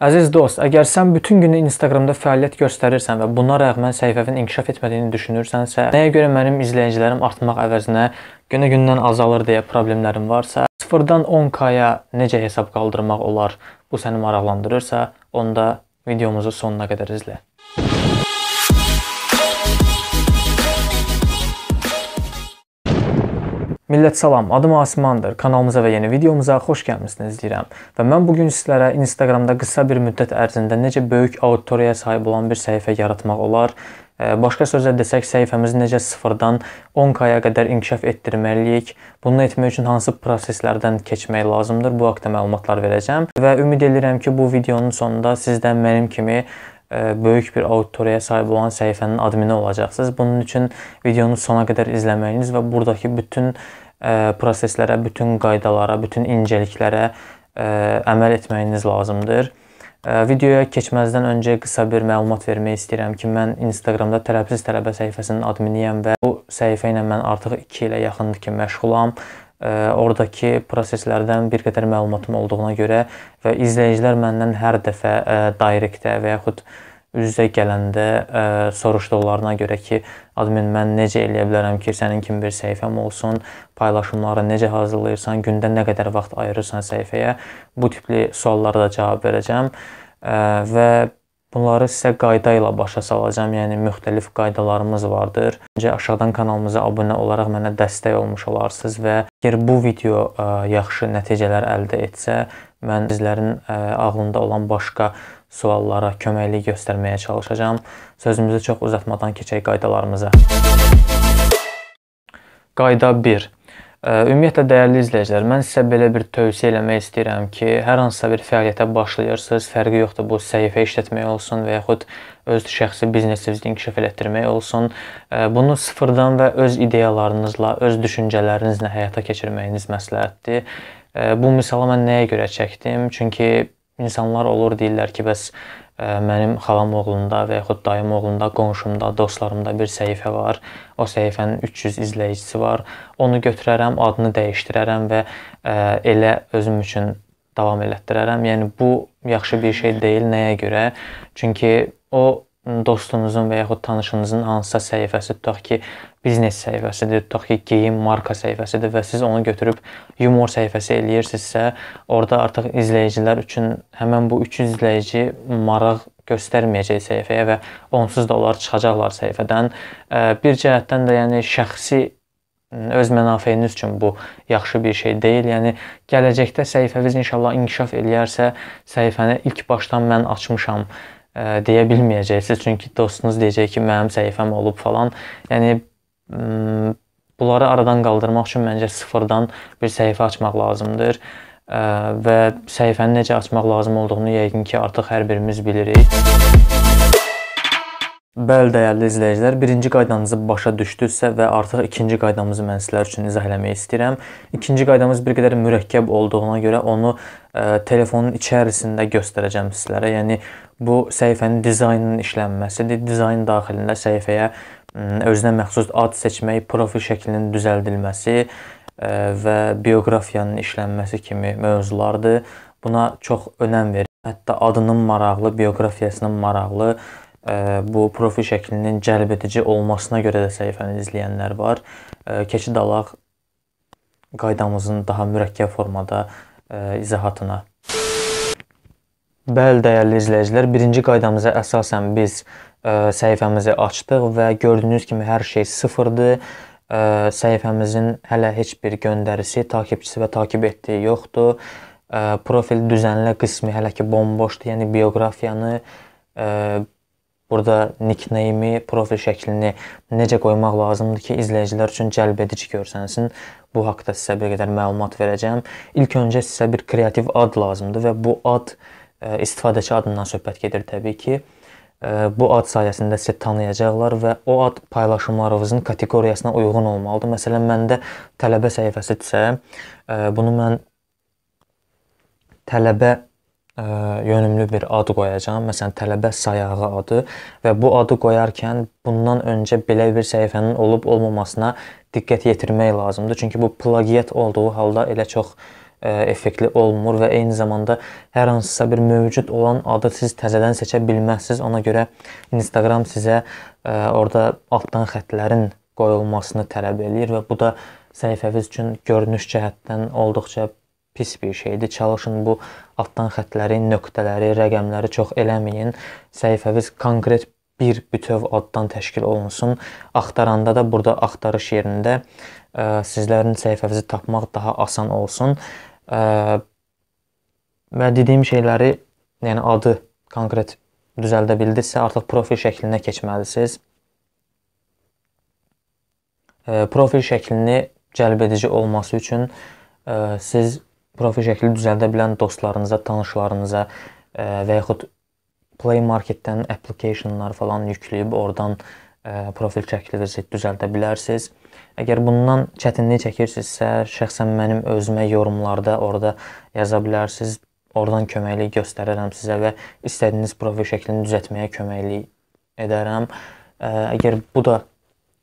Əziz dost, əgər sən bütün günü Instagramda fəaliyyət göstərirsən və buna rəğmən səhifəvin inkişaf etmədiyini düşünürsənsə, nəyə görə mənim izləyicilərim artmaq əvəzinə günə-gündən azalır deyə problemlərin varsa, sıfırdan 10k-ya necə hesab qaldırmaq olar? Bu səni maraqlandırırsa, onda videomuzu sonuna qədər izlə. Millət salam, adım Asimandır. Kanalımıza və yeni videomuza xoş gəlmisiniz deyirəm. Və mən bu gün sizlərə Instagramda qısa bir müddət ərzində necə böyük auditoriyaya sahib olan bir səhifə yaratmaq olar, e, başqa sözlə desək, səhifəmizi necə sıfırdan 10k-ya qədər inkişaf etdirməliyik. Bunu etmək üçün hansı proseslərdən keçmək lazımdır? Bu haqqda məlumatlar verəcəm və ümid edirəm ki, bu videonun sonunda siz də mənim kimi e, böyük bir auditoriyaya sahib olan səhifənin admini olacaqsınız. Bunun üçün videonu sona qədər izləməyiniz və buradakı bütün proseslərə, bütün qaydalara, bütün incəliklərə əməl etməyiniz lazımdır. Videoya keçməzdən öncə qısa bir məlumat vermək istəyirəm ki, mən Instagramda tələbsiz tələbə səhifəsinin adminiyəm və bu səhifə ilə mən artıq 2 ilə yaxındır ki, məşğulam. Oradakı proseslərdən bir qədər məlumatım olduğuna görə və izləyicilər məndən hər dəfə direktdə və yaxud üz-üzə gələndə ə, e, soruşduqlarına görə ki, admin mən necə eləyə bilərəm ki, sənin kimi bir səhifəm olsun, paylaşımları necə hazırlayırsan, gündə nə qədər vaxt ayırırsan səhifəyə, bu tipli suallara da cavab verəcəm ə, e, və Bunları sizə qayda ilə başa salacağam. Yəni müxtəlif qaydalarımız vardır. Öncə aşağıdan kanalımıza abunə olaraq mənə dəstək olmuş olarsınız və əgər bu video ə, yaxşı nəticələr əldə etsə, mən sizlərin ə, ağlında olan başqa suallara köməklik göstərməyə çalışacağam. Sözümüzü çox uzatmadan keçək qaydalarımıza. Qayda 1. Ümumiyyətlə dəyərli izləyicilər, mən sizə belə bir tövsiyə eləmək istəyirəm ki, hər hansısa bir fəaliyyətə başlayırsınız, fərqi yoxdur bu səhifə işlətmək olsun və yaxud öz şəxsi biznesinizi inkişaf elətdirmək olsun. Bunu sıfırdan və öz ideyalarınızla, öz düşüncələrinizlə həyata keçirməyiniz məsləhətdir. Bu misalı mən nəyə görə çəkdim? Çünki İnsanlar olur deyirlər ki, bəs ə, e, mənim xalam oğlunda və yaxud dayım oğlunda, qonşumda, dostlarımda bir səhifə var. O səhifənin 300 izləyicisi var. Onu götürərəm, adını dəyişdirərəm və ə, e, elə özüm üçün davam elətdirərəm. Yəni bu yaxşı bir şey deyil nəyə görə? Çünki o dostunuzun və yaxud tanışınızın hansısa səhifəsi tutaq ki, biznes səhifəsidir, tutaq ki, geyim marka səhifəsidir və siz onu götürüb yumor səhifəsi eləyirsinizsə, orada artıq izləyicilər üçün həmin bu 300 izləyici maraq göstərməyəcək səhifəyə və onsuz da onlar çıxacaqlar səhifədən. Bir cəhətdən də yəni şəxsi öz mənafeyiniz üçün bu yaxşı bir şey deyil. Yəni gələcəkdə səhifəniz inşallah inkişaf eləyərsə, səhifəni ilk başdan mən açmışam ə, deyə bilməyəcəksiniz. Çünki dostunuz deyəcək ki, mənim səhifəm olub falan. Yəni bunları aradan qaldırmaq üçün məncə sıfırdan bir səhifə açmaq lazımdır və səhifəni necə açmaq lazım olduğunu yəqin ki, artıq hər birimiz bilirik. Bəli, dəyərli izləyicilər, birinci qaydanızı başa düşdünüzsə və artıq ikinci qaydamızı mən sizlər üçün izah eləmək istəyirəm. İkinci qaydamız bir qədər mürəkkəb olduğuna görə onu ə, e, telefonun içərisində göstərəcəm sizlərə. Yəni bu səhifənin dizaynının işlənməsidir. Dizayn daxilində səhifəyə ə, özünə məxsus ad seçmək, profil şəklinin düzəldilməsi ə, e, və bioqrafiyanın işlənməsi kimi mövzulardır. Buna çox önəm verir. Hətta adının maraqlı, bioqrafiyasının maraqlı bu profil şəklinin cəlbedici olmasına görə də səhifəni izləyənlər var. Keçid alaq qaydamızın daha mürəkkəb formada izahatına. Bəli, dəyərli izləyicilər, birinci qaydamıza əsasən biz ə, səhifəmizi açdıq və gördüyünüz kimi hər şey sıfırdır. Ə, səhifəmizin hələ heç bir göndərisi, takipçisi və takib etdiyi yoxdur. Ə, profil düzənlə qismi hələ ki bomboşdur, yəni bioqrafiyanı ə, Burada nickname-i, profil şəklini necə qoymaq lazımdır ki, izləyicilər üçün cəlbedici görsənsin. Bu haqqda sizə bir qədər məlumat verəcəm. İlk öncə sizə bir kreativ ad lazımdır və bu ad e, istifadəçi adından söhbət gedir təbii ki. E, bu ad sayəsində sizi tanıyacaqlar və o ad paylaşımlarınızın kateqoriyasına uyğun olmalıdır. Məsələn, məndə tələbə səhifəsidirsə, e, bunu mən tələbə ə, yönümlü bir ad qoyacam. Məsələn, tələbə sayağı adı və bu adı qoyarkən bundan öncə belə bir səhifənin olub-olmamasına diqqət yetirmək lazımdır. Çünki bu plagiat olduğu halda elə çox ə, effektli olmur və eyni zamanda hər hansısa bir mövcud olan adı siz təzədən seçə bilməzsiniz. Ona görə Instagram sizə ə, orada altdan xətlərin qoyulmasını tələb eləyir və bu da səhifəviz üçün görünüş cəhətdən olduqca pis bir şeydir. Çalışın bu altdan xətləri, nöqtələri, rəqəmləri çox eləməyin. Səhifəviz konkret bir bütöv addan təşkil olunsun. Axtaranda da burada axtarış yerində ə, e, sizlərin səhifəvizi tapmaq daha asan olsun. Ə, e, və dediyim şeyləri, yəni adı konkret düzəldə bildinizsə, artıq profil şəklinə keçməlisiniz. Ə, e, profil şəklini cəlbedici olması üçün ə, siz profil şəkli düzəldə bilən dostlarınıza, tanışlarınıza ə, e, və yaxud Play Market-dən applicationlar falan yükləyib oradan ə, e, profil şəklinizi düzəldə bilərsiniz. Əgər bundan çətinlik çəkirsinizsə, şəxsən mənim özümə yorumlarda orada yaza bilərsiniz. Oradan köməklik göstərərəm sizə və istədiyiniz profil şəklini düzəltməyə köməklik edərəm. Ə, e, əgər bu da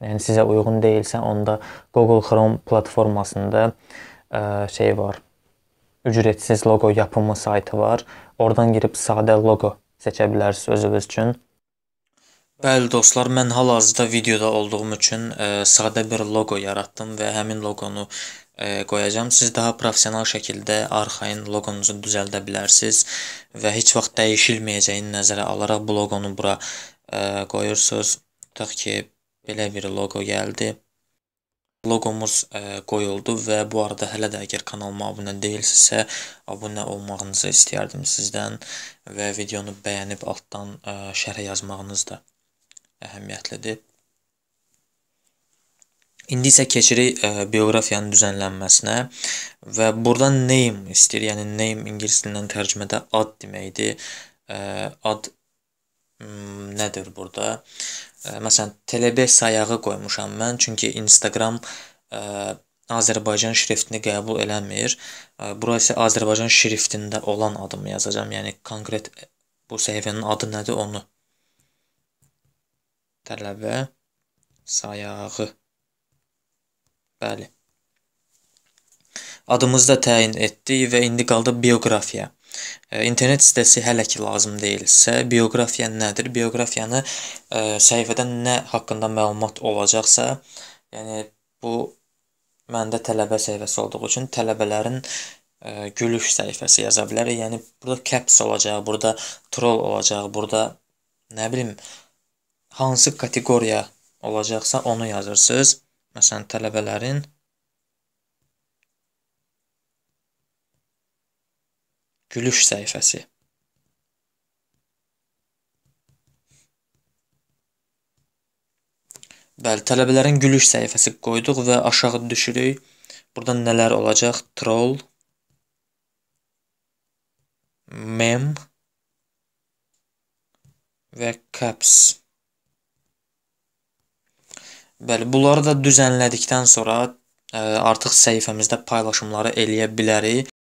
yəni sizə uyğun deyilsə, onda Google Chrome platformasında ə, şey var ücretsiz logo yapımı saytı var. Oradan girib sadə logo seçə bilərsiniz özünüz üçün. Bəli dostlar, mən hal-hazırda videoda olduğum üçün ə, e, sadə bir loqo yaratdım və həmin loqonu ə, e, qoyacağam. Siz daha professional şəkildə arxayın loqonuzu düzəldə bilərsiniz və heç vaxt dəyişilməyəcəyini nəzərə alaraq bu loqonu bura ə, e, qoyursunuz. Tutaq ki, belə bir loqo gəldi loqomuz e, qoyuldu və bu arada hələ də əgər kanalıma abunə deyilsinizsə, abunə olmağınızı istəyərdim sizdən və videonu bəyənib altdan e, şərhə yazmağınız da əhəmiyyətlidir. İndi isə keçirik e, bioqrafiyanın düzənlənməsinə və burada name istəyir, yəni name ingilis dilindən tərcümədə ad deməkdir. Ad Hmm, nədir burada? Ə, məsələn, Tele5 sayağı qoymuşam mən, çünki Instagram ə, Azərbaycan şriftini qəbul eləmir. Ə, bura isə Azərbaycan şriftində olan adımı yazacağam. Yəni konkret bu səhifənin adı nədir onu. Tələbə sayağı. Bəli. Adımızı da təyin etdik və indi qaldı bioqrafiya. İnternet sitəsi hələ ki lazım deyilsə, bioqrafiya nədir? Bioqrafiyanı e, səhifədə nə haqqında məlumat olacaqsa, yəni bu məndə tələbə səhifəsi olduğu üçün tələbələrin e, gülüş səhifəsi yaza bilərik. Yəni burada caps olacaq, burada troll olacaq, burada nə bilim hansı kateqoriya olacaqsa onu yazırsınız. Məsələn, tələbələrin Gülüş səhifəsi. Bəli, tələbələrin gülüş səhifəsi qoyduq və aşağı düşürük. Burada nələr olacaq? Troll, mem və caps. Bəli, bunları da düzənlədikdən sonra ə, e, artıq səhifəmizdə paylaşımları eləyə bilərik.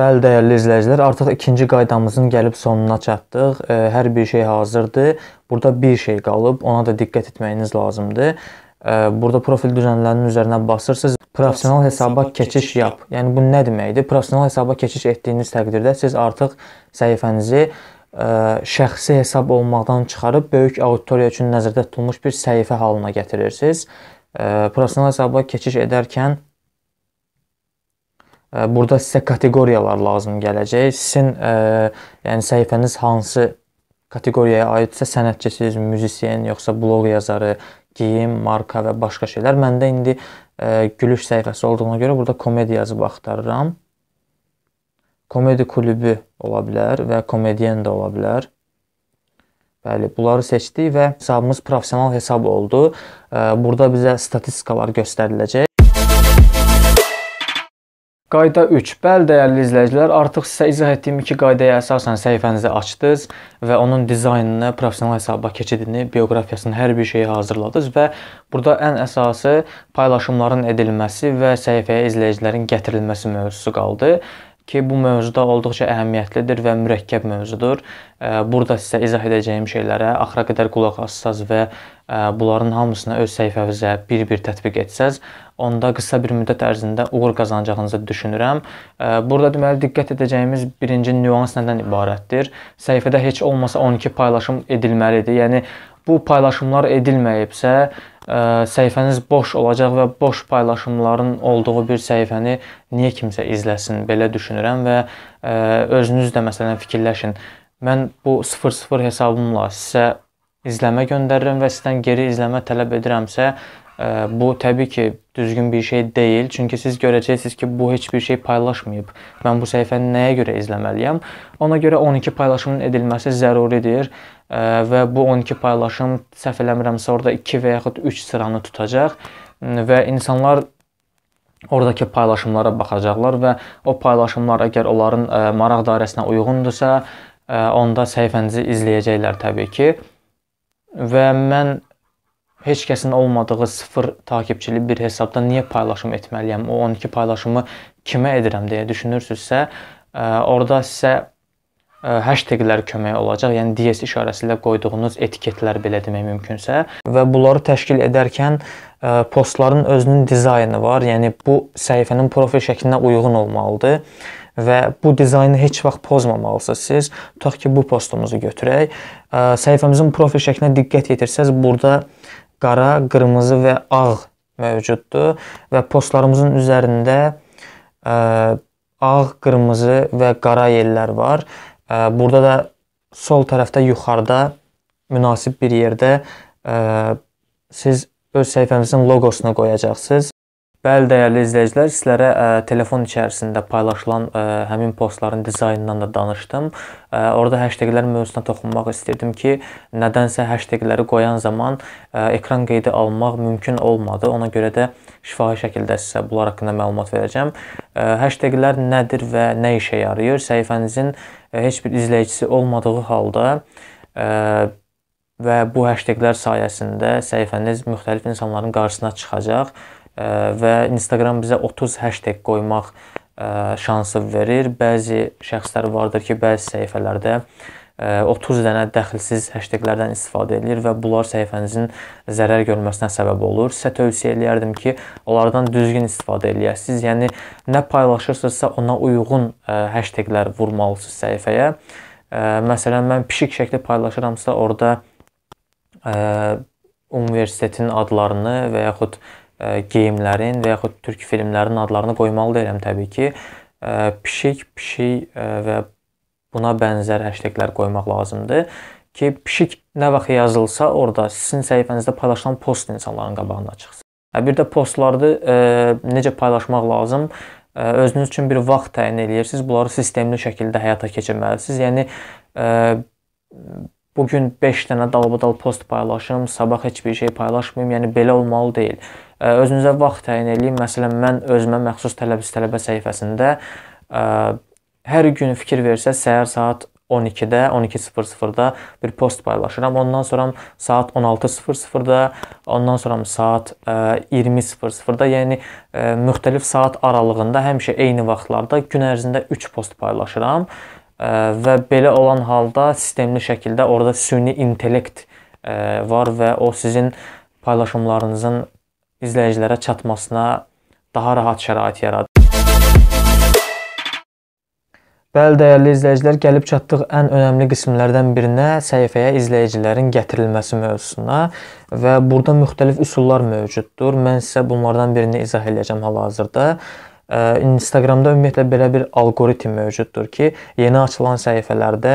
Bəli, dəyərli izləyicilər, artıq ikinci qaydamızın gəlib sonuna çatdıq. E, hər bir şey hazırdır. Burada bir şey qalıb, ona da diqqət etməyiniz lazımdır. E, burada profil düzənlərinin üzərinə basırsınız. Professional hesaba keçiş yap. Yəni bu nə deməkdir? Professional hesaba keçiş etdiyiniz təqdirdə siz artıq səhifənizi e, şəxsi hesab olmaqdan çıxarıb böyük auditoriya üçün nəzərdə tutulmuş bir səhifə halına gətirirsiniz. Professional hesaba keçiş edərkən Burada sizə kateqoriyalar lazım gələcək. Sizin ə, e, yəni səhifəniz hansı kateqoriyaya aidsə, sənətçisiz, müzisyen, yoxsa bloq yazarı, geyim, marka və başqa şeylər. Məndə indi ə, e, gülüş səhifəsi olduğuna görə burada komediya yazıb axtarıram. Komedi klubu ola bilər və komediyen də ola bilər. Bəli, bunları seçdik və hesabımız professional hesab oldu. E, burada bizə statistikalar göstəriləcək. Qayda 3. Bəli dəyərli izləyicilər, artıq sizə izah etdiyim iki qaydaya əsasən səhifənizi açdınız və onun dizaynını, professional hesaba keçidini, bioqrafiyasını, hər bir şeyi hazırladınız və burada ən əsası paylaşımların edilməsi və səhifəyə izləyicilərin gətirilməsi mövzusu qaldı ki, bu mövzuda olduqca əhəmiyyətlidir və mürəkkəb mövzudur. Burada sizə izah edəcəyim şeylərə axıra qədər qulaq assaz və bunların hamısını öz səhifənizə bir-bir tətbiq etsəz, onda qısa bir müddət ərzində uğur qazanacağınızı düşünürəm. Burada deməli diqqət edəcəyimiz birinci nüans nədən ibarətdir? Səhifədə heç olmasa 12 paylaşım edilməlidir. Yəni bu paylaşımlar edilməyibsə, ə, səhifəniz boş olacaq və boş paylaşımların olduğu bir səhifəni niyə kimsə izləsin, belə düşünürəm və ə, özünüz də məsələn fikirləşin. Mən bu 00 hesabımla sizə izləmə göndərirəm və sizdən geri izləmə tələb edirəmsə, Bu təbii ki, düzgün bir şey deyil. Çünki siz görəcəksiniz ki, bu heç bir şey paylaşmayıb. Mən bu səhifəni nəyə görə izləməliyəm? Ona görə 12 paylaşımın edilməsi zəruridir və bu 12 paylaşım səhv eləmirəmsə orada 2 və yaxud 3 sıranı tutacaq və insanlar oradakı paylaşımlara baxacaqlar və o paylaşımlar əgər onların maraq dairəsinə uyğundursa, onda səhifənizi izləyəcəklər təbii ki. Və mən heç kəsin olmadığı sıfır takipçili bir hesabda niyə paylaşım etməliyəm? O 12 paylaşımı kimə edirəm deyə düşünürsünüzsə, ə, e, orada sizə e, hashtaglər kömək olacaq. Yəni DS işarəsi ilə qoyduğunuz etiketlər belə demək mümkünsə və bunları təşkil edərkən ə, e, postların özünün dizaynı var. Yəni bu səhifənin profil şəklinə uyğun olmalıdır və bu dizaynı heç vaxt pozmamalısınız siz. Tutaq ki, bu postumuzu götürək. Ə, səhifəmizin profil şəklinə diqqət yetirsəz, burada qara, qırmızı və ağ mövcuddur və postlarımızın üzərində ə, e, ağ, qırmızı və qara yellər var. Ə, e, burada da sol tərəfdə yuxarıda münasib bir yerdə ə, e, siz öz səhifənizin loqosunu qoyacaqsınız. Bəli, dəyərli izləyicilər, sizlərə ə, telefon içərisində paylaşılan ə, həmin postların dizaynından da danışdım. Ə, orada hashtaglər mövzusuna toxunmaq istirdim ki, nədənsə hashtagləri qoyan zaman ə, ekran qeydi almaq mümkün olmadı. Ona görə də şifahi şəkildə sizə bunlar haqqında məlumat verəcəm. Ə, hashtaglər nədir və nə işə yarayır? Səhifənizin ə, heç bir izləyicisi olmadığı halda ə, və bu hashtaglər sayəsində səhifəniz müxtəlif insanların qarşısına çıxacaq və Instagram bizə 30 hashtag qoymaq e, şansı verir. Bəzi şəxslər vardır ki, bəzi səhifələrdə 30 e, dənə dəxilsiz hashtaglərdən istifadə edilir və bunlar səhifənizin zərər görməsinə səbəb olur. Sizə tövsiyə eləyərdim ki, onlardan düzgün istifadə eləyəsiniz. Yəni nə paylaşırsınızsa ona uyğun e, hashtaglər vurmalısınız səhifəyə. Məsələn, mən pişik şəkli paylaşıramsa, orada universitetin adlarını və yaxud E, geyimlərin və yaxud türk filmlərinin adlarını qoymalı deyiləm təbii ki. E, pişik, pişik e, və buna bənzər hashtaglər qoymaq lazımdır ki, pişik nə vaxt yazılsa, orada sizin səhifənizdə paylaşılan post insanların qabağına çıxsın. Hə, bir də postlarda e, necə paylaşmaq lazım? E, özünüz üçün bir vaxt təyin edirsiniz. Bunları sistemli şəkildə həyata keçirməlisiniz. Yəni e, bu gün 5 dənə dalbadal post paylaşım, sabah heç bir şey paylaşmayım, yəni belə olmalı deyil. Özünüzə vaxt təyin edin. Məsələn, mən özümə məxsus tələb tələbə səhifəsində ə, hər gün fikir versə səhər saat 12-də, 12:00-da bir post paylaşıram. Ondan sonra saat 16:00-da, ondan sonra saat 20:00-da, yəni müxtəlif saat aralığında həmişə eyni vaxtlarda gün ərzində 3 post paylaşıram və belə olan halda sistemli şəkildə orada süni intellekt var və o sizin paylaşımlarınızın izləyicilərə çatmasına daha rahat şərait yaradır. Bəli, dəyərli izləyicilər, gəlib çatdıq ən önəmli qismlərdən birinə, səhifəyə izləyicilərin gətirilməsi mövzusuna və burada müxtəlif üsullar mövcuddur. Mən sizə bunlardan birini izah edəcəm hal-hazırda. Instagramda ümumiyyətlə belə bir alqoritm mövcuddur ki, yeni açılan səhifələrdə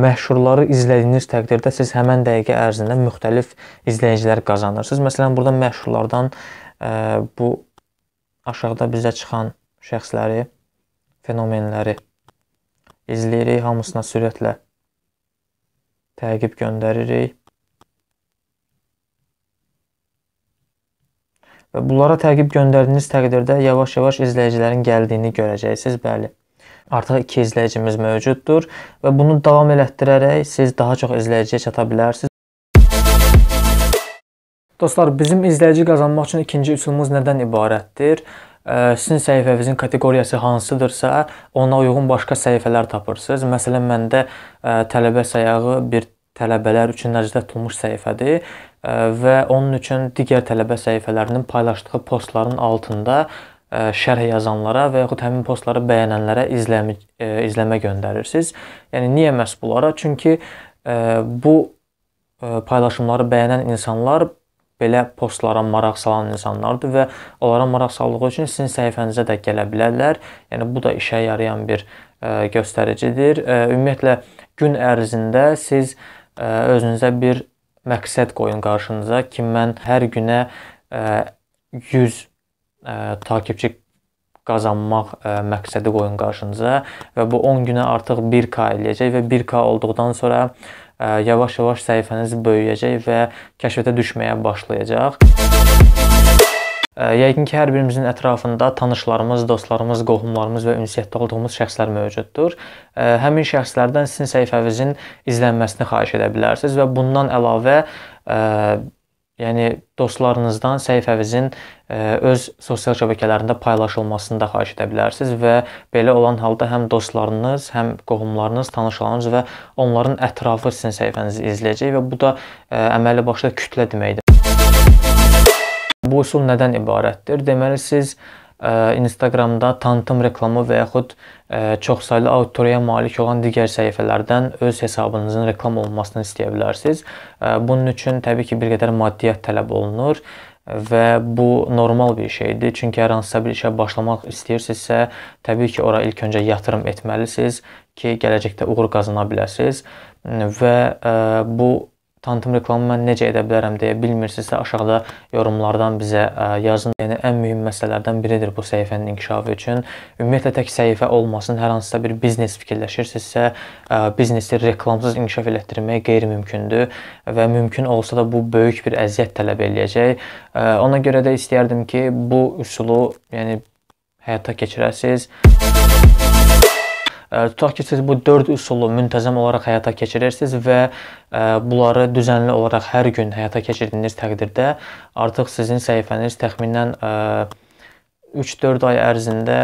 məşhurları izlədiyiniz təqdirdə siz həmin dəqiqə ərzində müxtəlif izləyicilər qazanırsınız. Məsələn, burada məşhurlardan e, bu aşağıda bizə çıxan şəxsləri, fenomenləri izləyirik, hamısına sürətlə təqib göndəririk. Və bunlara təqib göndərdiyiniz təqdirdə yavaş-yavaş izləyicilərin gəldiyini görəcəksiniz, bəli. Artıq 2 izləyicimiz mövcuddur və bunu davam elətdirərək siz daha çox izləyiciyə çata bilərsiniz. Dostlar, bizim izləyici qazanmaq üçün ikinci üsulumuz nədən ibarətdir? sizin səhifənizin kateqoriyası hansıdırsa, ona uyğun başqa səhifələr tapırsınız. Məsələn, məndə tələbə sayağı bir tələbələr üçün nəzərdə tutulmuş səhifədir və onun üçün digər tələbə səhifələrinin paylaşdığı postların altında e, şərh yazanlara və yaxud həmin postları bəyənənlərə izləmə, e, izləmə göndərirsiniz. Yəni niyə məhz bunlara? Çünki e, bu paylaşımları bəyənən insanlar belə postlara maraq salan insanlardır və onlara maraq saldığı üçün sizin səhifənizə də gələ bilərlər. Yəni bu da işə yarayan bir göstəricidir. Ümumiyyətlə gün ərzində siz özünüzə bir məqsəd qoyun qarşınıza ki, mən hər günə 100 e, e, takipçi qazanmaq ə, e, məqsədi qoyun qarşınıza və bu 10 günə artıq 1k eləyəcək və 1k olduqdan sonra yavaş-yavaş səhifəniz böyüyəcək və kəşfətə düşməyə başlayacaq. Yəqin ki, hər birimizin ətrafında tanışlarımız, dostlarımız, qohumlarımız və ünsiyyətdə olduğumuz şəxslər mövcuddur. Həmin şəxslərdən sizin səhifənizin izlənməsini xahiş edə bilərsiniz və bundan əlavə, yəni dostlarınızdan səhifənizin öz sosial şəbəkələrində paylaşılmasını da xahiş edə bilərsiniz və belə olan halda həm dostlarınız, həm qohumlarınız, tanışlarınız və onların ətrafı sizin səhifənizi izləyəcək və bu da əməlli başlı kütlə deməkdir. Bu üsul nədən ibarətdir? Deməli siz ə, e, Instagramda tantım reklamı və yaxud ə, e, çoxsaylı auditoriyaya malik olan digər səhifələrdən öz hesabınızın reklam olunmasını istəyə bilərsiniz. Ə, e, bunun üçün təbii ki, bir qədər maddiyyat tələb olunur və bu normal bir şeydir. Çünki hər hansısa bir işə başlamaq istəyirsinizsə, təbii ki, ora ilk öncə yatırım etməlisiniz ki, gələcəkdə uğur qazana biləsiniz və ə, bu tantım reklamı mən necə edə bilərəm deyə bilmirsinizsə aşağıda yorumlardan bizə yazın. Yəni ən mühüm məsələlərdən biridir bu səhifənin inkişafı üçün. Ümumiyyətlə tək səhifə olmasın, hər hansısa bir biznes fikirləşirsinizsə, biznesi reklamsız inkişaf elətdirmək qeyri-mümkündür və mümkün olsa da bu böyük bir əziyyət tələb eləyəcək. Ona görə də istəyərdim ki, bu üsulu, yəni həyata keçirəsiniz. Tutaq ki, siz bu 4 üsulu müntəzəm olaraq həyata keçirirsiniz və bunları düzənli olaraq hər gün həyata keçirdiyiniz təqdirdə artıq sizin səhifəniz təxminən 3-4 ay ərzində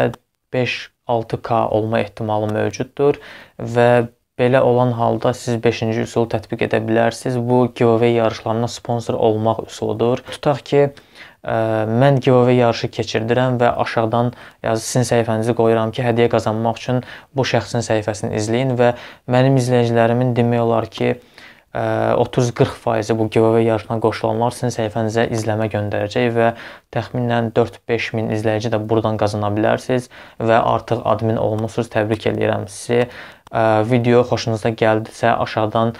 5-6K olma ehtimalı mövcuddur və Belə olan halda siz 5-ci üsulu tətbiq edə bilərsiniz. Bu giveaway yarışlarına sponsor olmaq üsuludur. Tutaq ki, mən giveaway yarışı keçirdirəm və aşağıdan yazı sizin səhifənizi qoyuram ki, hədiyyə qazanmaq üçün bu şəxsin səhifəsini izləyin və mənim izləyicilərimin demək olar ki, 30-40% bu giveaway yarışına qoşulanlar sizin səhifənizə izləmə göndərəcək və təxminən 4-5 min izləyici də buradan qazana bilərsiniz və artıq admin olmusunuz. Təbrik eləyirəm sizi. Video xoşunuza gəldisə aşağıdan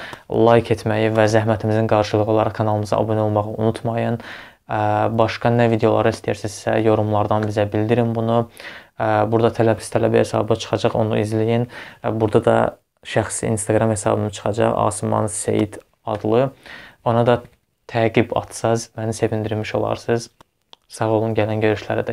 like etməyi və zəhmətimizin qarşılığı olaraq kanalımıza abunə olmağı unutmayın. Başqa nə videolar istəyirsinizsə yorumlardan bizə bildirin bunu. Burada tələbsiz tələbə hesabı çıxacaq, onu izləyin. Burada da şəxsi Instagram hesabım çıxacaq, Asiman Seyid adlı. Ona da təqib atsaz, məni sevindirmiş olarsınız. Sağ olun, gələn görüşlərə dək.